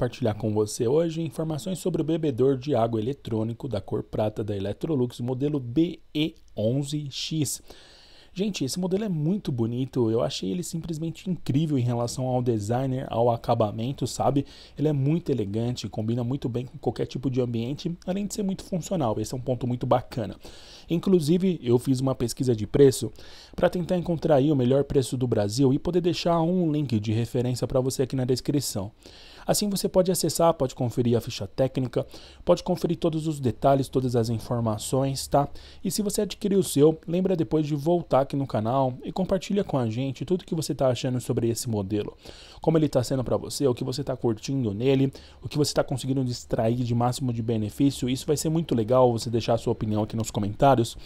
compartilhar com você hoje informações sobre o bebedor de água eletrônico da cor prata da Electrolux, modelo BE11X. Gente, esse modelo é muito bonito, eu achei ele simplesmente incrível em relação ao designer, ao acabamento, sabe? Ele é muito elegante, combina muito bem com qualquer tipo de ambiente, além de ser muito funcional, esse é um ponto muito bacana. Inclusive, eu fiz uma pesquisa de preço para tentar encontrar aí o melhor preço do Brasil e poder deixar um link de referência para você aqui na descrição. Assim você pode acessar, pode conferir a ficha técnica, pode conferir todos os detalhes, todas as informações, tá? E se você adquirir o seu, lembra depois de voltar Tá aqui no canal e compartilha com a gente tudo que você está achando sobre esse modelo. Como ele está sendo para você, o que você está curtindo nele, o que você está conseguindo distrair de máximo de benefício. Isso vai ser muito legal você deixar a sua opinião aqui nos comentários,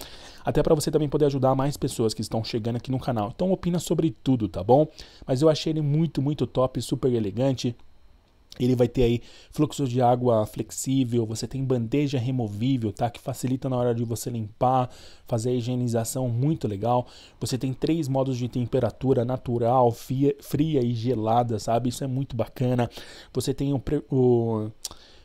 até para você também poder ajudar mais pessoas que estão chegando aqui no canal. Então opina sobre tudo, tá bom? Mas eu achei ele muito, muito top, super elegante. Ele vai ter aí fluxos de água flexível, você tem bandeja removível, tá? Que facilita na hora de você limpar, fazer a higienização, muito legal. Você tem três modos de temperatura natural, fria, fria e gelada, sabe? Isso é muito bacana. Você tem o, o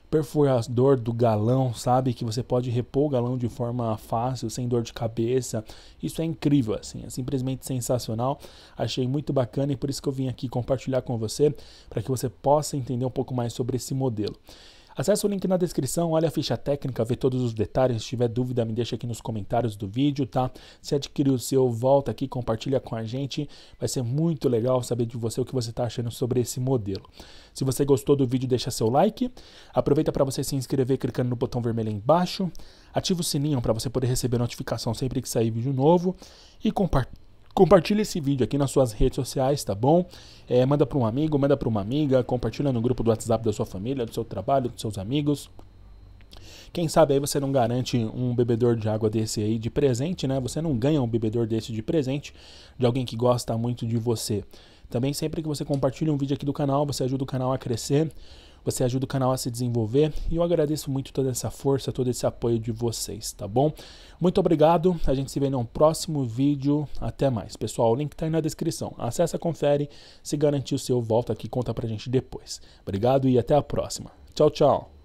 perfurador do galão, sabe? Que você pode repor o galão de forma fácil, sem dor de cabeça. Isso é incrível, assim, é simplesmente sensacional. Achei muito bacana e por isso que eu vim aqui compartilhar com você, para que você possa entender um pouco mais sobre esse modelo. Acesse o link na descrição, olha a ficha técnica, vê todos os detalhes. Se tiver dúvida, me deixa aqui nos comentários do vídeo, tá? Se adquirir o seu, volta aqui, compartilha com a gente. Vai ser muito legal saber de você o que você está achando sobre esse modelo. Se você gostou do vídeo, deixa seu like. Aproveita para você se inscrever clicando no botão vermelho embaixo. Ativa o sininho para você poder receber notificação sempre que sair vídeo novo. E compartilha Compartilha esse vídeo aqui nas suas redes sociais, tá bom? É, manda para um amigo, manda para uma amiga, compartilha no grupo do WhatsApp da sua família, do seu trabalho, dos seus amigos. Quem sabe aí você não garante um bebedor de água desse aí de presente, né? Você não ganha um bebedor desse de presente de alguém que gosta muito de você. Também sempre que você compartilha um vídeo aqui do canal, você ajuda o canal a crescer. Você ajuda o canal a se desenvolver e eu agradeço muito toda essa força, todo esse apoio de vocês, tá bom? Muito obrigado, a gente se vê num próximo vídeo. Até mais. Pessoal, o link tá aí na descrição. Acessa, confere, se garantir o seu, volta aqui e conta pra gente depois. Obrigado e até a próxima. Tchau, tchau.